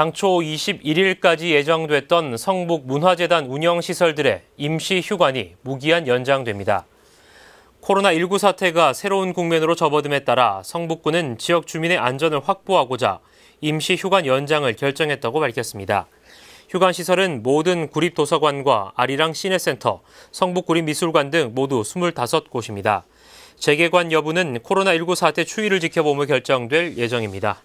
당초 21일까지 예정됐던 성북 문화재단 운영시설들의 임시 휴관이 무기한 연장됩니다. 코로나19 사태가 새로운 국면으로 접어듦에 따라 성북구는 지역 주민의 안전을 확보하고자 임시 휴관 연장을 결정했다고 밝혔습니다. 휴관 시설은 모든 구립도서관과 아리랑 시내센터, 성북구립미술관 등 모두 25곳입니다. 재개관 여부는 코로나19 사태 추이를 지켜보며 결정될 예정입니다.